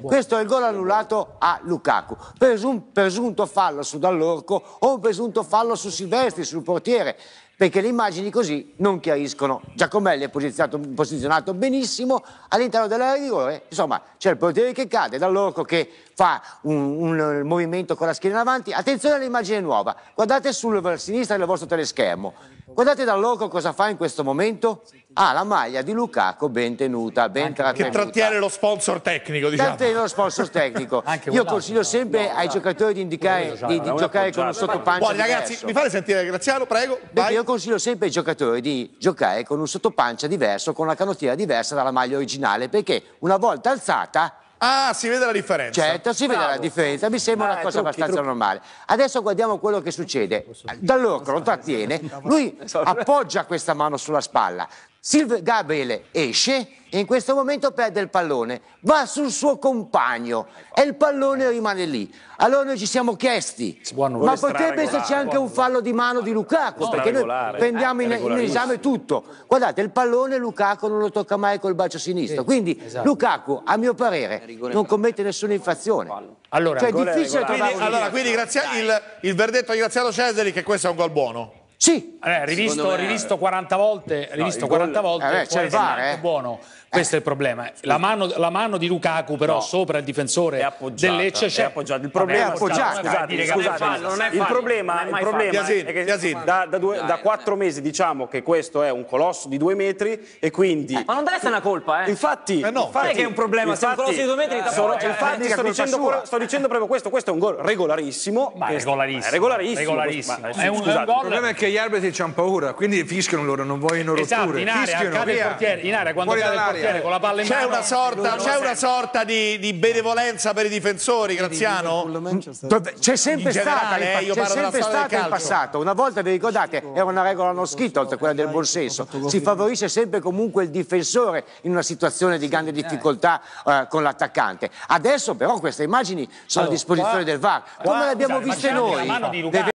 Questo è il gol annullato a Lukaku. Presun, presunto fallo su Dall'Orco o un presunto fallo su Silvestri, sul portiere perché le immagini così non chiariscono. Giacomelli è posizionato, posizionato benissimo all'interno dell'area di rigore, insomma c'è il portiere che cade, dall'orco che fa un, un, movimento con la schiena in avanti. Attenzione all'immagine nuova, guardate sulla sinistra del vostro teleschermo, guardate dall'orco cosa fa in questo momento? Ah, la maglia di Lukaku ben tenuta, ben Anche trattenuta. Che trattiene lo sponsor tecnico, diciamo. Trattiene lo sponsor tecnico. Io consiglio sempre no, ai no, giocatori no, di, indicare, di, di giocare con un sottopancio Poi ragazzi, mi fate sentire Graziano, prego, vai consiglio sempre ai giocatori di giocare con un sottopancia diverso, con una canottiera diversa dalla maglia originale, perché una volta alzata Ah, si vede la differenza. Certo, si vede la differenza, mi sembra Dai, una eh, cosa trucchi, abbastanza trucchi. normale. Adesso guardiamo quello che succede. Dall'ocro lo trattiene, lui esatto. appoggia questa mano sulla spalla, Silve Gabriele esce e in questo momento perde il pallone, va sul suo compagno e il pallone rimane lì. Allora noi ci siamo chiesti, ma potrebbe esserci anche un fallo di mano di Lukaku, perché noi eh, prendiamo in, in, esame tutto. Guardate, il pallone Lukaku non lo tocca mai col bacio sinistro, quindi esatto. Lukaku, a mio parere, non commette nessuna infrazione. Allora, cioè, è difficile quindi, allora, quindi grazia- il, il verdetto di Graziano Cesari che questo è un gol buono. Sì, eh, rivisto, me... Eh, rivisto, 40 volte, rivisto no, 40 gol... volte eh, c'è il VAR, eh. buono. Questo è il problema. Eh, la mano, la mano di Lukaku, però, no. sopra il difensore del Lecce c'è. appoggiato. Il problema è scusate, Il problema, è che da, da, due, da quattro mesi diciamo che questo è un colosso di due metri e quindi. Eh, ma non deve essere una colpa, eh? Infatti, eh no. infatti che è un problema. Infatti, se è un colosso di due metri, eh, sono, infatti, sto dicendo, quello, sto dicendo proprio questo. Questo è un gol regolarissimo. Ma regolarissimo. Regolarissimo. Eh, il problema è che gli arbitri hanno paura, quindi fischiano loro, non vogliono esatto, rotture. In area, fischiano, cade il portiere, in area quando Fuori cade il portiere con la palla in c'è Una sorta, c'è una sorta di, di, benevolenza per i difensori, Graziano? C'è sempre stata, c'è sempre stata in passato. Una volta vi ricordate, era una regola non scritta, oltre a quella del buon senso. Si favorisce sempre comunque il difensore in una situazione di grande eh. difficoltà eh, con l'attaccante. Adesso però queste immagini sono a disposizione del VAR, come le abbiamo viste noi.